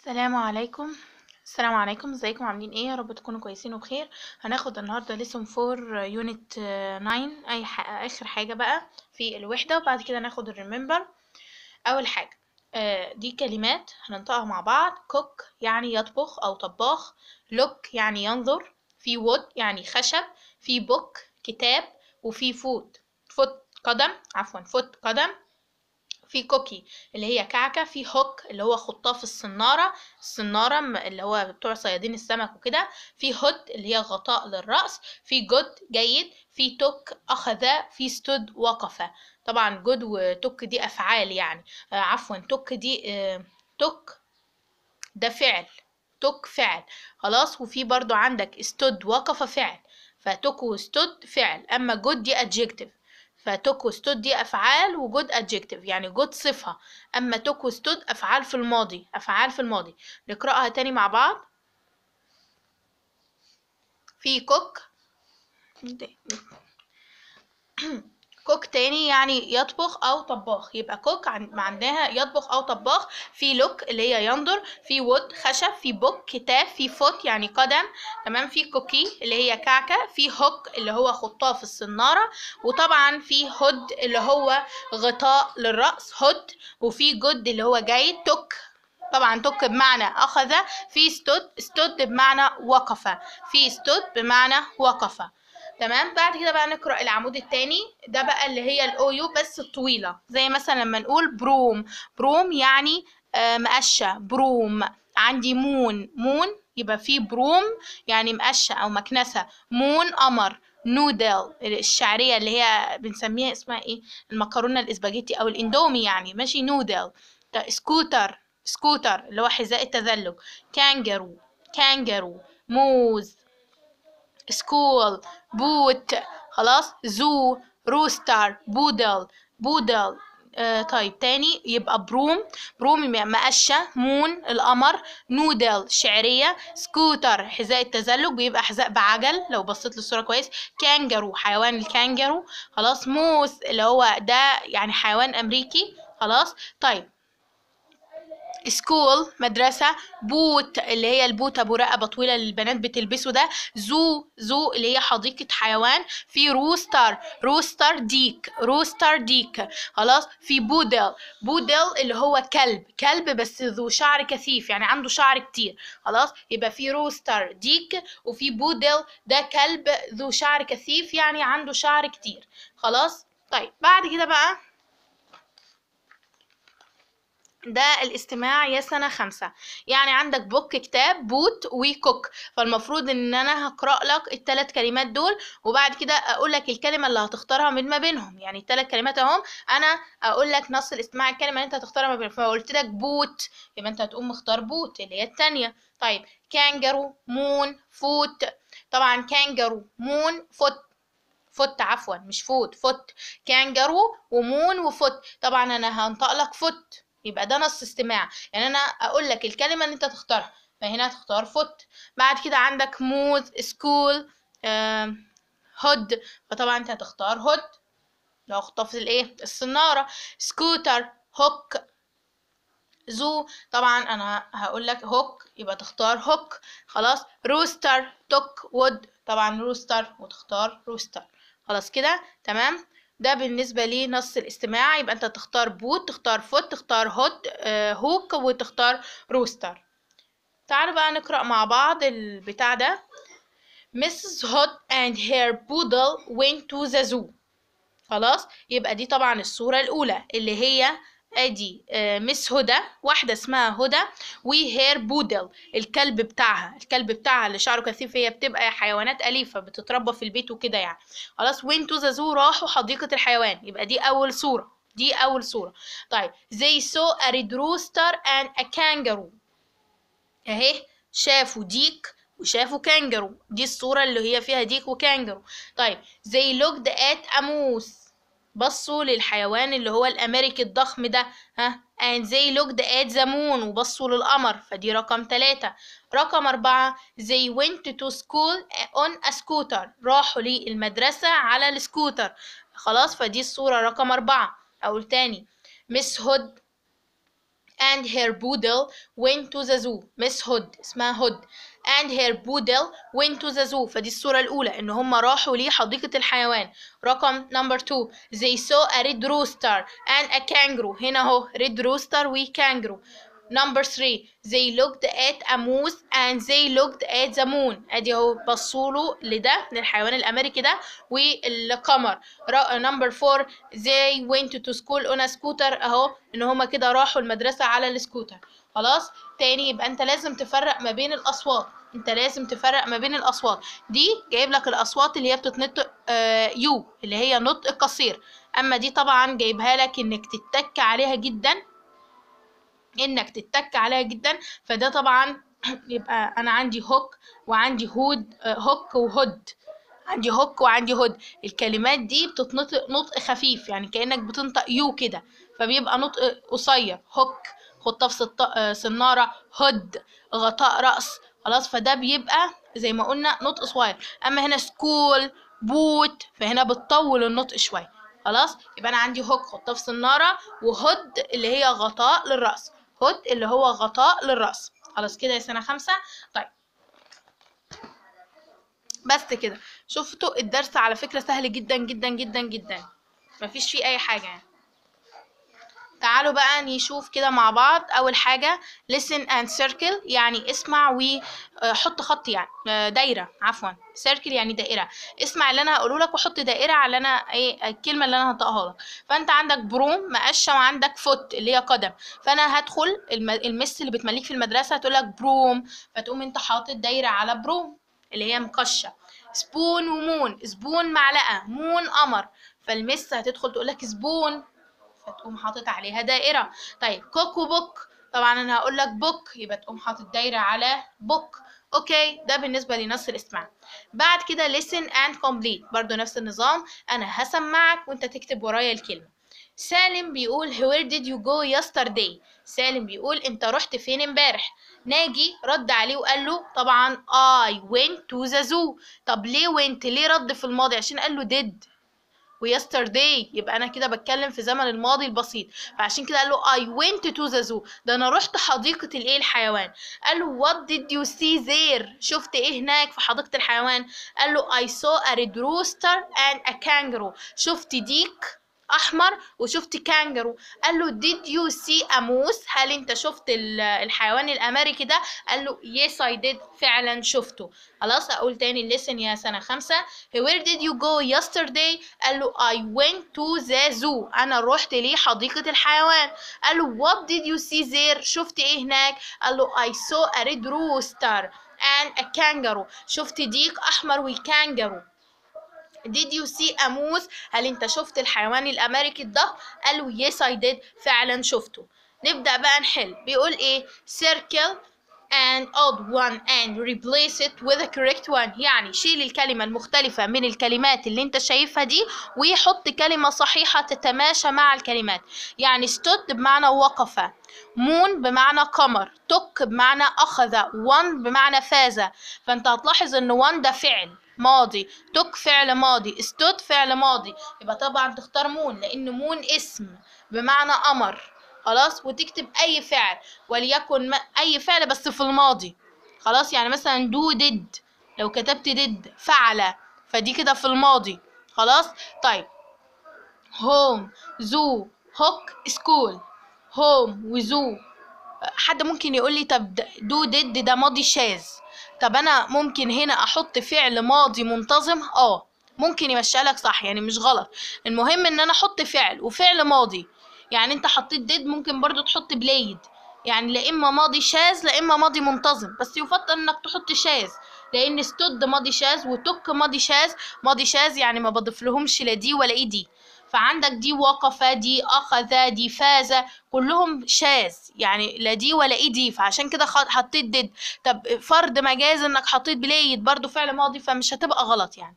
السلام عليكم السلام عليكم ازيكم عاملين ايه يا رب تكونوا كويسين وبخير هناخد النهارده ليسون فور يونت 9 اي حق اخر حاجه بقى في الوحده وبعد كده ناخد الريمبر اول حاجه آه دي كلمات هننطقها مع بعض كوك يعني يطبخ او طباخ لوك يعني ينظر في وود يعني خشب في بوك كتاب وفي فوت فوت قدم عفوا فوت قدم في كوكي اللي هي كعكة في هوك اللي هو خطاف الصنارة الصنارة اللي هو بتوع صيادين السمك وكده في هود اللي هي غطاء للرأس في جود جيد في توك أخذ في ستود وقف طبعا جود وتوك دي أفعال يعني آه عفوا توك دي آه توك ده فعل توك فعل خلاص وفي برضو عندك استود وقف فعل فتوك واستود فعل أما جود دي adjective فتوك وستود دي افعال وجود ادجكتيف يعني جود صفه اما توك وستود افعال في الماضي افعال في الماضي نقراها تاني مع بعض في كوك كوك تاني يعني يطبخ او طباخ يبقى كوك معناها يطبخ او طباخ في لوك اللي هي ينظر في وود خشب في بوك كتاب في فوت يعني قدم تمام في كوكي اللي هي كعكه في هوك اللي هو خطاف الصناره وطبعا في هود اللي هو غطاء للراس هود وفي جود اللي هو جاي توك طبعا توك بمعنى أخذ في ستود ستود بمعنى وقف في ستود بمعنى وقف تمام بعد كده بقى نقرا العمود الثاني ده بقى اللي هي الاو يو بس الطويله زي مثلا لما نقول بروم بروم يعني آه، مقشه بروم عندي مون مون يبقى في بروم يعني مقشه او مكنسه مون قمر نودل الشعريه اللي هي بنسميها اسمها ايه المكرونه الاسباجيتي او الاندومي يعني ماشي نودل طيب، سكوتر سكوتر اللي هو حذاء التزلج كانجرو كانجرو موز سكول بوت خلاص زو روستر بودل بودل آه طيب تاني يبقى بروم بروم مقشة مون القمر نودل شعرية سكوتر حذاء التزلج بيبقى حذاء بعجل لو بصيت للصورة كويس كانجرو حيوان الكانجرو خلاص موس اللي هو ده يعني حيوان أمريكي خلاص طيب سكول مدرسة بوت اللي هي البوت أبو رقبة طويلة اللي البنات بتلبسه ده زو زو اللي هي حديقة حيوان في روستر روستر ديك روستر ديك خلاص في بودل بودل اللي هو كلب كلب بس ذو شعر كثيف يعني عنده شعر كتير خلاص يبقى في روستر ديك وفي بودل ده كلب ذو شعر كثيف يعني عنده شعر كتير خلاص طيب بعد كده بقى ده الاستماع يا سنة خمسة يعني عندك بوك كتاب بوت وكوك فالمفروض ان انا هقرأ لك التلات كلمات دول وبعد كده اقول لك الكلمة اللي هتختارها من ما بينهم يعني التلات كلمات اهم انا اقول لك نص الاستماع الكلمة اللي انت هتختارها ما بينهم فقلت لك بوت يبقى انت هتقوم مختار بوت اللي هي التانية طيب كانجرو مون فوت طبعا كانجرو مون فوت فوت عفوا مش فوت فوت كانجرو ومون وفوت طبعا انا هنطق لك فوت يبقى ده نص استماع يعني انا اقول لك الكلمه اللي انت تختارها فهنا تختار فوت بعد كده عندك موز سكول هود فطبعا انت هتختار هود لو اختفت الايه الصناره سكوتر هوك زو طبعا انا هقول لك هوك يبقى تختار هوك خلاص روستر توك وود طبعا روستر وتختار روستر خلاص كده تمام ده بالنسبة لنص الاستماع يبقى انت تختار بوت تختار فوت تختار هوت آه هوك وتختار روستر تعالوا بقى نقرأ مع بعض البتاع ده Mrs. Hot and her poodle went to the zoo خلاص يبقى دي طبعا الصورة الأولى اللي هي ادي آه، مس هدى واحده اسمها هدى وهير بودل الكلب بتاعها الكلب بتاعها اللي شعره كثيف هي بتبقى حيوانات اليفه بتتربى في البيت وكده يعني خلاص وانتو تو زو راحوا حديقه الحيوان يبقى دي اول صوره دي اول صوره طيب زي سو ا ريد روستر اند ا كانجرو اهي شافوا ديك وشافوا كانجرو دي الصوره اللي هي فيها ديك وكانجرو طيب زي لوكد ات اموس بصوا للحيوان اللي هو الأمريكي الضخم ده ها and they looked at the moon وبصوا للقمر فدي رقم ثلاثة رقم أربعة they went to school on a scooter راحوا للمدرسة على السكوتر خلاص فدي الصورة رقم أربعة أقول تاني Miss Hood and her poodle went to the zoo مس hood اسمها hood and her poodle went to the zoo فدي الصورة الأولى إن هما راحوا لحديقة الحيوان رقم number two they saw a red rooster and a kangaroo هنا أهو red rooster و kangaroo Number three, they looked at a moose and they looked at the moon. ادي اهو بصوا له لده للحيوان الامريكي ده والقمر. Number four, they went to school on a scooter اهو ان هما كده راحوا المدرسة على السكوتر. خلاص؟ تاني يبقى انت لازم تفرق ما بين الاصوات. انت لازم تفرق ما بين الاصوات دي جايب لك الاصوات اللي هي بتتنطق آه يو اللي هي نطق قصير اما دي طبعا جايبها لك انك تتك عليها جدا انك تتك عليها جدا فده طبعا يبقى انا عندي هوك وعندي هود هوك وهود عندي هوك وعندي هود الكلمات دي بتتنطق نطق خفيف يعني كانك بتنطق يو كده فبيبقى نطق قصير هوك خطه في آه، صناره هود غطاء راس خلاص فده بيبقى زي ما قلنا نطق صغير اما هنا سكول بوت فهنا بتطول النطق شويه خلاص يبقى انا عندي هوك خطها في صناره وهود اللي هي غطاء للراس هود اللي هو غطاء للرأس خلاص كده يا سنة خمسة طيب بس كده شفتوا الدرس على فكرة سهل جدا جدا جدا جدا مفيش فيه أي حاجة يعني تعالوا بقى نشوف كده مع بعض اول حاجه listen and circle يعني اسمع وحط آه، خط يعني آه، دايره عفوا circle يعني دائره اسمع اللي انا هقوله لك وحط دائره على انا ايه الكلمه اللي انا هنطقها لك فانت عندك بروم مقشه وعندك فوت اللي هي قدم فانا هدخل المس اللي بتمليك في المدرسه هتقول لك بروم فتقوم انت حاطط دايره على بروم اللي هي مقشه سبون ومون سبون معلقه مون قمر فالمس هتدخل تقول لك سبون فتقوم حاطط عليها دائرة طيب كوك وبوك طبعا انا هقول لك بوك يبقى تقوم حاطط دايرة على بوك اوكي ده بالنسبة لنص الاستماع بعد كده listen and complete برضو نفس النظام انا هسمعك وانت تكتب ورايا الكلمة سالم بيقول where did you go yesterday سالم بيقول انت رحت فين امبارح ناجي رد عليه وقال له طبعا I went to the zoo طب ليه went ليه رد في الماضي عشان قال له did ويسترداي يبقى انا كده بتكلم في زمن الماضي البسيط فعشان كده قال له اي ونت تو ذا زو ده انا رحت حديقه الايه الحيوان قال له وات ديد يو سي ذير شفت ايه هناك في حديقه الحيوان قال له اي سو ا ريد روستر اند ا كانجرو شفت ديك احمر وشفت كانجرو قال له did you see a moose هل انت شفت الحيوان الامريكي ده قال له يس اي ديد فعلا شفته خلاص اقول تاني الليسن يا سنه خمسة where did you go yesterday قال له I went to the zoo انا رحت ليه حديقه الحيوان قال له what did you see there شفت ايه هناك قال له I saw a red rooster and a kangaroo شفت ديك احمر وكانجرو did you see a moose هل انت شفت الحيوان الامريكي الضخم قال له yes I did فعلا شفته نبدأ بقى نحل بيقول ايه circle and odd one and replace it with a correct one يعني شيل الكلمة المختلفة من الكلمات اللي انت شايفها دي وحط كلمة صحيحة تتماشى مع الكلمات يعني stood بمعنى وقف moon بمعنى قمر took بمعنى أخذ one بمعنى فاز فانت هتلاحظ ان one ده فعل ماضي توك فعل ماضي استود فعل ماضي يبقى طبعا تختار مون لان مون اسم بمعنى امر خلاص وتكتب اي فعل وليكن اي فعل بس في الماضي خلاص يعني مثلا دو ديد لو كتبت ديد فعل فدي كده في الماضي خلاص طيب هوم زو هوك سكول هوم وزو حد ممكن يقول لي طب دو ديد ده ماضي شاذ طب انا ممكن هنا احط فعل ماضي منتظم اه ممكن يمشي لك صح يعني مش غلط المهم ان انا احط فعل وفعل ماضي يعني انت حطيت ديد ممكن برضو تحط بليد يعني لا اما ماضي شاذ لا اما ماضي منتظم بس يفضل انك تحط شاذ لان ستود ماضي شاذ وتوك ماضي شاذ ماضي شاذ يعني ما بضيف لهمش لا دي ولا اي دي فعندك دي وقف دي أخذ دي فاز كلهم شاذ يعني لا دي ولا ايه دي فعشان كده حطيت ديد طب فرض مجاز انك حطيت بليد برضو فعل ماضي فمش هتبقى غلط يعني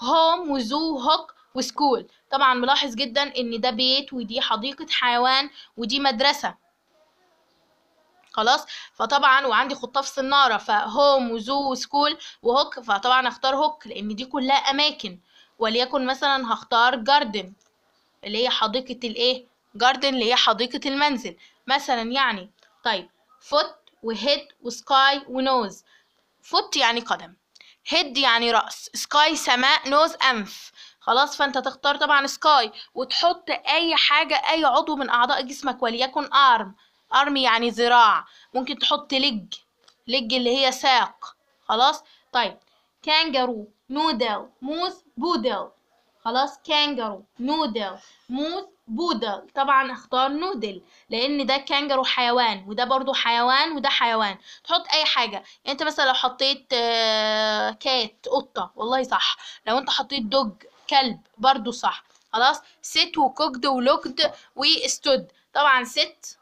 هوم وزو هوك وسكول طبعا ملاحظ جدا ان ده بيت ودي حديقة حيوان ودي مدرسة خلاص فطبعا وعندي خطاف سناره فهوم وزو وسكول وهوك فطبعا اختار هوك لان دي كلها اماكن وليكن مثلا هختار جاردن اللي هي حديقة الايه جاردن اللي هي حديقة المنزل مثلا يعني طيب فوت وهيد وسكاي ونوز فوت يعني قدم هيد يعني رأس سكاي سماء نوز أنف خلاص فانت تختار طبعا سكاي وتحط اي حاجة اي عضو من اعضاء جسمك وليكن ارم ارم يعني ذراع ممكن تحط لج لج اللي هي ساق خلاص طيب كانجرو نودل موز بودل خلاص كانجرو نودل موز بودل طبعا اختار نودل لان ده كانجرو حيوان وده برضو حيوان وده حيوان تحط اي حاجه انت مثلا لو حطيت آه، كات قطه والله صح لو انت حطيت دوج كلب برضو صح خلاص ست وكوكد ولوكد واستود طبعا ست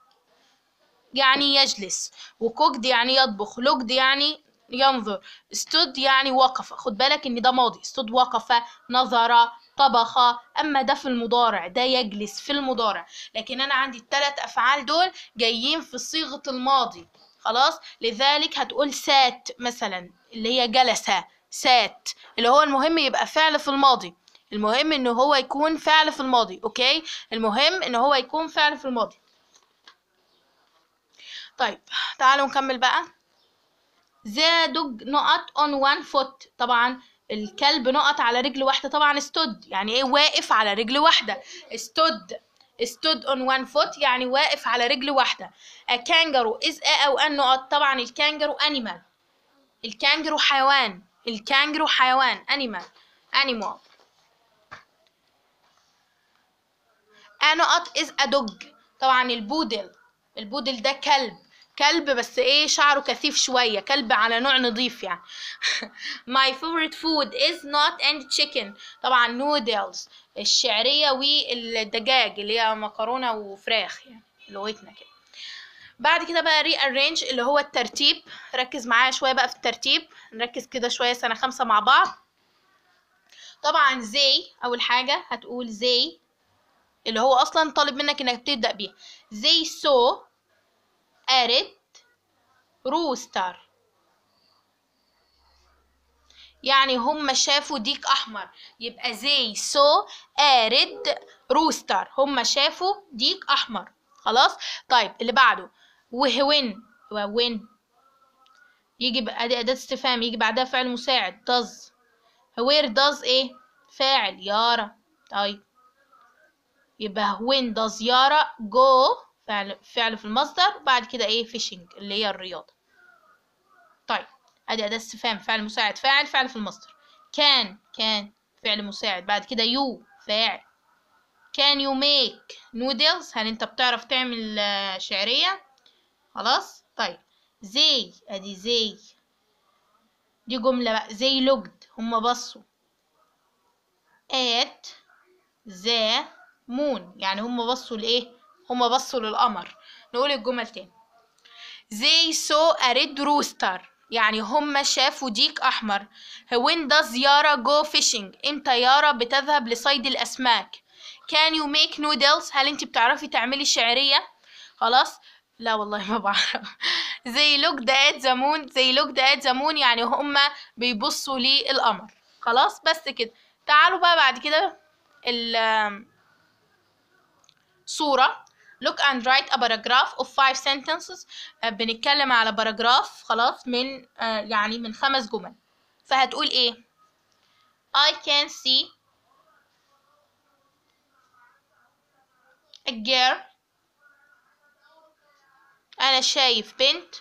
يعني يجلس وكوكد يعني يطبخ لوكد يعني ينظر استود يعني وقف خد بالك ان ده ماضي استود وقف نظر طبخ اما ده في المضارع ده يجلس في المضارع لكن انا عندي التلات افعال دول جايين في صيغه الماضي خلاص لذلك هتقول سات مثلا اللي هي جلس سات اللي هو المهم يبقى فعل في الماضي المهم ان هو يكون فعل في الماضي اوكي المهم ان هو يكون فعل في الماضي طيب تعالوا نكمل بقى The dog نقط on one foot طبعا الكلب نقط على رجل واحدة طبعا stood يعني ايه واقف على رجل واحدة stood stood on one foot يعني واقف على رجل واحدة a kangaroo is a او ان نقط طبعا الكانجرو animal الكانجرو حيوان الكانجرو حيوان animal animal a نقط is a dog طبعا البودل البودل ده كلب كلب بس ايه شعره كثيف شويه كلب على نوع نظيف يعني my favorite food is not and chicken طبعا noodles الشعريه والدجاج اللي هي مكرونه وفراخ يعني لغتنا كده بعد كده بقى ارينج اللي هو الترتيب ركز معايا شويه بقى في الترتيب نركز كده شويه سنه خمسه مع بعض طبعا زي اول حاجه هتقول زي اللي هو اصلا طالب منك انك تبدا بيه زي so أرت روستر يعني هم شافوا ديك أحمر يبقى زي سو أريت روستر هم شافوا ديك أحمر خلاص طيب اللي بعده وهوين وين يجي بأداة أداة استفهام يجي بعدها فعل مساعد does where does ايه فاعل يارا طيب يبقى وين does يارا go فعل فعل في المصدر بعد كده ايه فيشنج اللي هي الرياضة طيب ادي اداة استفهام فعل مساعد فاعل فعل في المصدر كان كان فعل مساعد بعد كده يو فاعل كان يو ميك نودلز هل انت بتعرف تعمل آه، شعرية خلاص طيب زي ادي زي دي جملة بقى زي لوجد هما بصوا ات ذا مون يعني هما بصوا لايه هما بصوا للقمر نقول الجمل تاني they saw a red rooster يعني هما شافوا ديك أحمر when does يارا جو فيشنج امتى يارا بتذهب لصيد الأسماك can you make noodles هل انت بتعرفي تعملي شعريه خلاص لا والله ما بعرف they looked at the moon they looked at the moon يعني هما بيبصوا للقمر خلاص بس كده تعالوا بقى بعد كده الصورة look and write a paragraph of five sentences آه، بنتكلم على باراجراف خلاص من آه، يعني من خمس جمل فهتقول ايه I can see a girl أنا شايف بنت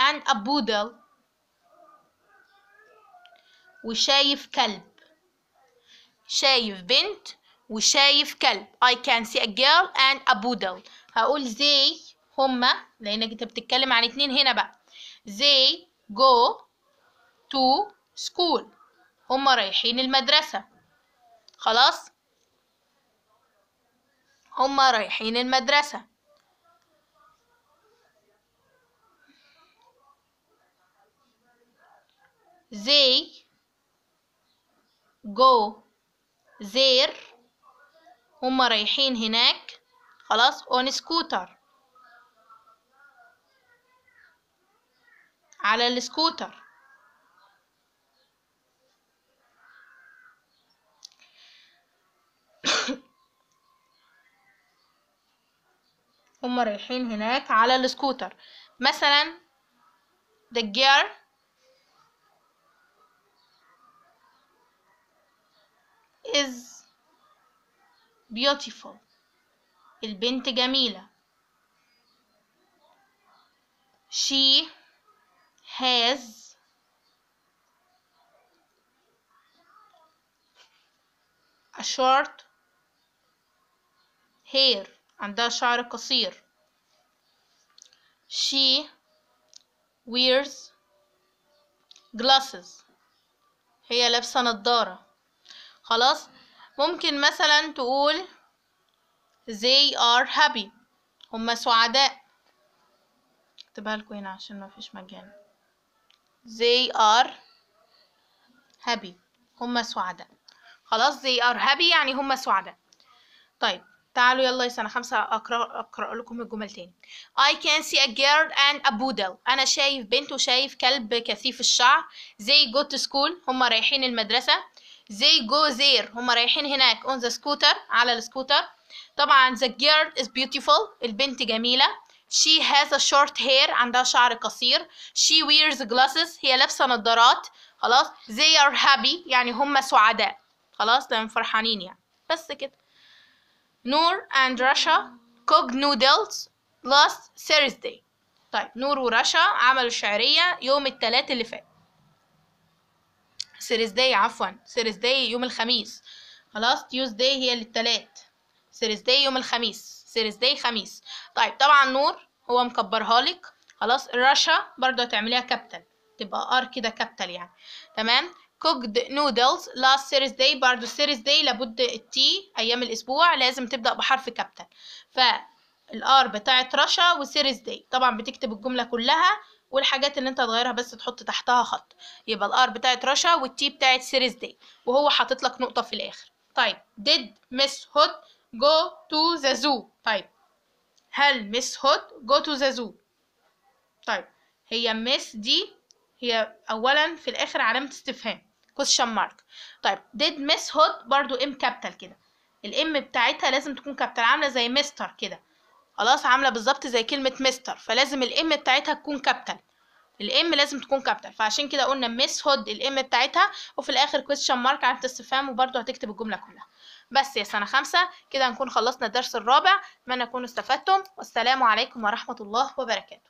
and a poodle وشايف كلب شايف بنت وشايف كلب I can see a girl and a poodle هقول they هما لأنك أنت بتتكلم عن اتنين هنا بقى they go to school هما رايحين المدرسة خلاص هما رايحين المدرسة they go there هما رايحين هناك خلاص اون سكوتر على السكوتر هما رايحين هناك على السكوتر مثلا the girl is beautiful البنت جميلة she has a short hair عندها شعر قصير she wears glasses هي لابسة نظارة خلاص ممكن مثلا تقول they are happy هما سعداء اكتبها لكم هنا عشان ما فيش مجال they are happy هما سعداء خلاص they are happy يعني هما سعداء طيب تعالوا يلا يا سنة خمسة أقرأ, أقرأ لكم الجمل تاني I can see a girl and a poodle أنا شايف بنت وشايف كلب كثيف الشعر They go to school هما رايحين المدرسة they go there هما رايحين هناك on the scooter على السكوتر طبعا the girl is beautiful البنت جميلة she has a short hair عندها شعر قصير she wears glasses هي لابسة نظارات خلاص they are happy يعني هما سعداء خلاص لان فرحانين يعني بس كده نور and رشا cooked noodles last Thursday طيب نور ورشا عملوا شعرية يوم التلات اللي فات سيرزداي عفوا سيرزداي يوم الخميس خلاص تيوزداي هي للتلات سيرزداي يوم الخميس سيرزداي خميس طيب طبعا نور هو مكبرها لك خلاص رشا برضه هتعمليها كابيتال تبقى ار كده كابيتال يعني تمام cooked noodles last Thursday برضه Thursday لابد التي أيام الأسبوع لازم تبدأ بحرف كابيتال الار بتاعت رشا وثيرزداي طبعا بتكتب الجملة كلها والحاجات اللي انت هتغيرها بس تحط تحتها خط يبقى الار بتاعت رشا والتي بتاعت سيريز دي وهو حاطط لك نقطه في الاخر طيب did miss hood go to the zoo طيب هل miss hood go to the zoo طيب هي miss دي هي اولا في الاخر علامه استفهام question mark طيب did miss hood برضو ام كابيتال كده الام بتاعتها لازم تكون كابيتال عامله زي مستر كده خلاص عامله بالظبط زي كلمه مستر فلازم الام بتاعتها تكون كابيتال الام لازم تكون كابيتال فعشان كده قلنا مس هود الام بتاعتها وفي الاخر كويستشن مارك علامه استفهام وبرده هتكتب الجمله كلها بس يا سنه خمسة كده هنكون خلصنا الدرس الرابع اتمنى تكونوا استفدتم والسلام عليكم ورحمه الله وبركاته